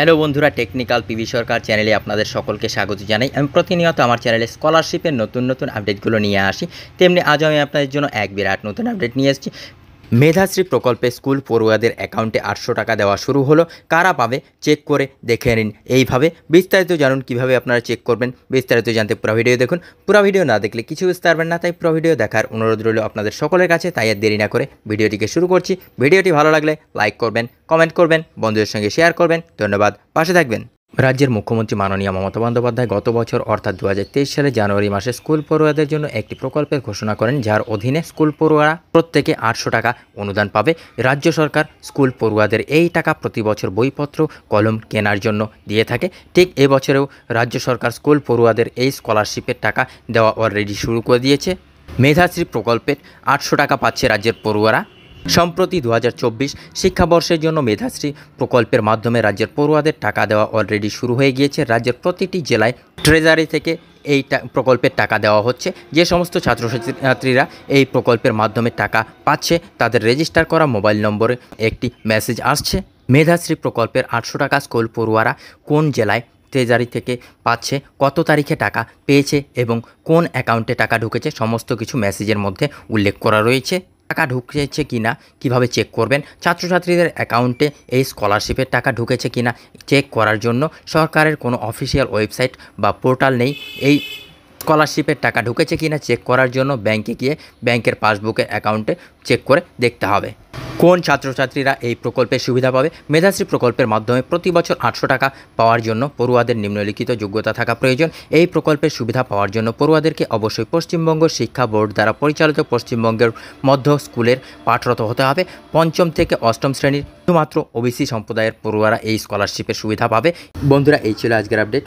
hello বন্ধুরা technical PB সরকার চ্যানেলে আপনাদের সকলকে স্বাগত জানাই আমি প্রতিনিয়ত আমার চ্যানেলে স্কলারশিপের নতুন নতুন আপডেটগুলো নিয়ে আসি তেমনি আজ আমি আপনাদের জন্য এক বিরাট নতুন আপডেট নিয়ে এসেছি মেধাশ্রী প্রকল্পে স্কুল পড়ুয়াদের অ্যাকাউন্টে আটশো টাকা দেওয়া শুরু হলো কারা পাবে চেক করে দেখে নিন এইভাবে বিস্তারিত জানুন কিভাবে আপনারা চেক করবেন বিস্তারিত জানতে পুরো ভিডিও দেখুন পুরো ভিডিও না দেখলে কিছু বুঝতে পারবেন না তাই পুরো ভিডিও দেখার অনুরোধ রইল আপনাদের সকলের কাছে তাই আর দেরি না করে ভিডিওটিকে শুরু করছি ভিডিওটি ভালো লাগলে লাইক করবেন কমেন্ট করবেন বন্ধুদের সঙ্গে শেয়ার করবেন ধন্যবাদ পাশে থাকবেন রাজ্যের মুখ্যমন্ত্রী মাননীয় মমতা বন্দ্যোপাধ্যায় গত বছর অর্থাৎ দু সালে জানুয়ারি মাসে স্কুল পড়ুয়াদের জন্য একটি প্রকল্পের ঘোষণা করেন যার অধীনে স্কুল পড়ুয়ারা প্রত্যেকে আটশো টাকা অনুদান পাবে রাজ্য সরকার স্কুল পড়ুয়াদের এই টাকা প্রতি বছর বইপত্র কলম কেনার জন্য দিয়ে থাকে ঠিক এবছরেও রাজ্য সরকার স্কুল পড়ুয়াদের এই স্কলারশিপের টাকা দেওয়া অলরেডি শুরু করে দিয়েছে মেধাশ্রী প্রকল্পের আটশো টাকা পাচ্ছে রাজ্যের পড়ুয়ারা সম্প্রতি দু শিক্ষাবর্ষের জন্য মেধাশ্রী প্রকল্পের মাধ্যমে রাজ্যের পড়ুয়াদের টাকা দেওয়া অলরেডি শুরু হয়ে গিয়েছে রাজ্যের প্রতিটি জেলায় ট্রেজারি থেকে এই প্রকল্পের টাকা দেওয়া হচ্ছে যে সমস্ত ছাত্রছাত্রীরা এই প্রকল্পের মাধ্যমে টাকা পাচ্ছে তাদের রেজিস্টার করা মোবাইল নম্বরে একটি মেসেজ আসছে মেধাশ্রী প্রকল্পের আটশো টাকা স্কুল পড়ুয়ারা কোন জেলায় ট্রেজারি থেকে পাচ্ছে কত তারিখে টাকা পেয়েছে এবং কোন অ্যাকাউন্টে টাকা ঢুকেছে সমস্ত কিছু মেসেজের মধ্যে উল্লেখ করা রয়েছে টাকা ঢুকেছে কি না কীভাবে চেক করবেন ছাত্রছাত্রীদের অ্যাকাউন্টে এই স্কলারশিপের টাকা ঢুকেছে কি না চেক করার জন্য সরকারের কোনো অফিসিয়াল ওয়েবসাইট বা পোর্টাল নেই এই স্কলারশিপের টাকা ঢুকেছে কি না চেক করার জন্য ব্যাংকে গিয়ে ব্যাংকের পাসবুকের অ্যাকাউন্টে চেক করে দেখতে হবে কোন ছাত্রছাত্রীরা এই প্রকল্পের সুবিধা পাবে মেধাশ্রী প্রকল্পের মাধ্যমে প্রতি বছর আটশো টাকা পাওয়ার জন্য পড়ুয়াদের নিম্নলিখিত যোগ্যতা থাকা প্রয়োজন এই প্রকল্পের সুবিধা পাওয়ার জন্য পড়ুয়াদেরকে অবশ্যই পশ্চিমবঙ্গ শিক্ষা বোর্ড দ্বারা পরিচালিত পশ্চিমবঙ্গের মধ্য স্কুলের পাঠরত হতে হবে পঞ্চম থেকে অষ্টম শ্রেণীর শুধুমাত্র ওবিসি সম্প্রদায়ের পড়ুয়ারা এই স্কলারশিপের সুবিধা পাবে বন্ধুরা এই ছিল আজকের আপডেট